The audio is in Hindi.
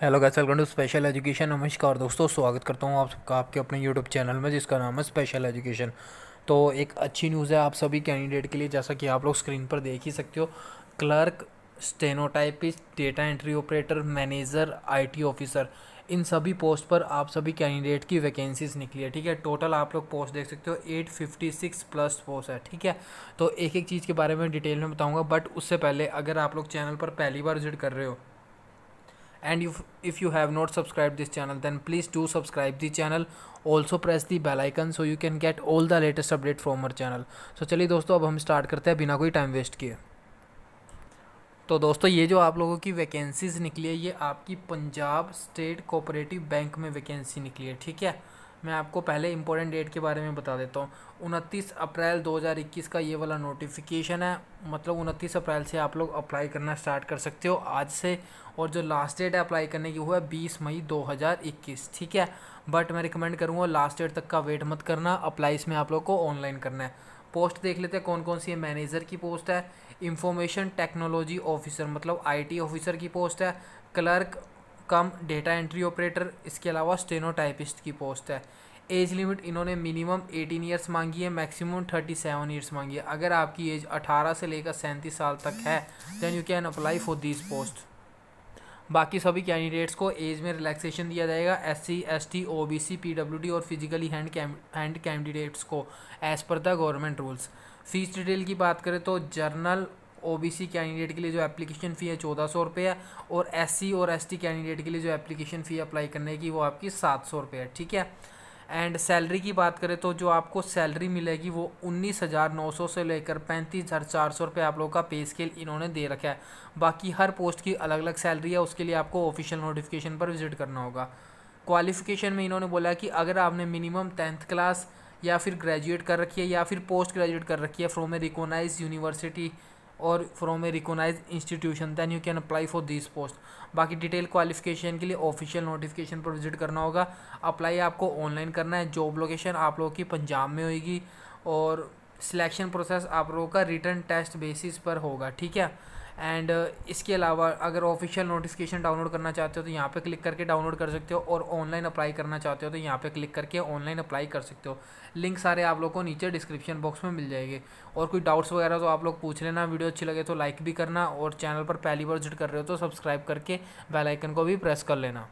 hello guys welcome to special education नमस्कार दोस्तों स्वागत करता हूँ आप सबका आपके अपने यूट्यूब चैनल में जिसका नाम है स्पेशल एजुकेशन तो एक अच्छी न्यूज़ है आप सभी कैंडिडेट के लिए जैसा कि आप लोग स्क्रीन पर देख ही सकते हो clerk stenotypist data entry operator manager IT officer इन सभी पोस्ट पर आप सभी कैंडिडेट की वैकेंसीज निकली है ठीक है टोटल आप लोग पोस्ट देख सकते हो 856 प्लस पोस्ट है ठीक है तो एक एक चीज़ के बारे में डिटेल में बताऊंगा बट उससे पहले अगर आप लोग चैनल पर पहली बार विजिट कर रहे हो and if, if you have not subscribed this channel then please do subscribe the channel also press the bell icon so you can get all the latest update from our channel so चलिए दोस्तों अब हम start करते हैं बिना कोई time waste किए तो दोस्तों ये जो आप लोगों की वैकेंसीज़ निकली है ये आपकी पंजाब स्टेट कोऑपरेटिव बैंक में वैकेंसी निकली है ठीक है मैं आपको पहले इंपॉर्टेंट डेट के बारे में बता देता हूँ उनतीस अप्रैल 2021 का ये वाला नोटिफिकेशन है मतलब उनतीस अप्रैल से आप लोग अप्लाई करना स्टार्ट कर सकते हो आज से और जो लास्ट डेट है अप्लाई करने की हुआ है बीस मई 2021 ठीक है बट मैं रिकमेंड करूँगा लास्ट डेट तक का वेट मत करना अप्लाई इसमें आप लोग को ऑनलाइन करना है पोस्ट देख लेते हैं कौन कौन सी है मैनेजर की पोस्ट है इंफॉर्मेशन टेक्नोलॉजी ऑफिसर मतलब आईटी ऑफिसर की पोस्ट है clerk cum data entry operator इसके अलावा स्टेनोटाइपिस्ट की पोस्ट है एज लिमिट इन्होंने मिनिमम 18 ईयर्स मांगी है मैक्सिमम 37 ईयर्स मांगी है अगर आपकी एज 18 से लेकर सैंतीस साल तक है then you can apply for this post बाकी सभी कैंडिडेट्स को एज में रिलैक्सेशन दिया जाएगा S C S T O B C P W D और फिजिकली हैंड हैंड कैंडिडेट्स को एज़ पर the government rules fees detail की बात करें तो जर्नल ओबीसी कैंडिडेट के लिए जो एप्लीकेशन फ़ी है चौदह सौ रुपये है और एससी और एसटी कैंडिडेट के लिए जो एप्लीकेशन फ़ी अप्लाई करने की वो आपकी सात सौ रुपये है ठीक है एंड सैलरी की बात करें तो जो आपको सैलरी मिलेगी वो उन्नीस हज़ार नौ सौ से लेकर पैंतीस हज़ार चार सौ रुपये आप लोगों का पे स्केल इन्होंने दे रखा है बाकी हर पोस्ट की अलग अलग सैलरी है उसके लिए आपको ऑफिशियल नोटिफिकेशन पर विजिट करना होगा क्वालिफिकेशन में इन्होंने बोला कि अगर आपने मिनिमम टेंथ क्लास या फिर ग्रेजुएट कर रखी है या फिर पोस्ट ग्रेजुएट कर रखी है फ्रॉम ए रिकोनाइज यूनिवर्सिटी और from a recognise institution than you can apply for this post बाकी डिटेल क्वालिफिकेशन के लिए ऑफिशियल नोटिफिकेशन पर विजिट करना होगा अप्लाई आपको ऑनलाइन करना है जॉब लोकेशन आप लोगों की पंजाब में होगी और सिलेक्शन प्रोसेस आप लोगों का रिटर्न टेस्ट बेसिस पर होगा ठीक है एंड uh, इसके अलावा अगर ऑफिशियल नोटिफिकेशन डाउनलोड करना चाहते हो तो यहाँ पे क्लिक करके डाउनलोड कर सकते हो और ऑनलाइन अप्लाई करना चाहते हो तो यहाँ पे क्लिक करके ऑनलाइन अप्लाई कर सकते हो लिंक सारे आप लोग को नीचे डिस्क्रिप्शन बॉक्स में मिल जाएंगे और कोई डाउट्स वगैरह तो आप लोग पूछ लेना वीडियो अच्छी लगे तो लाइक भी करना और चैनल पर पहली बार विजिट कर रहे हो तो सब्सक्राइब करके बेलाइकन को भी प्रेस कर लेना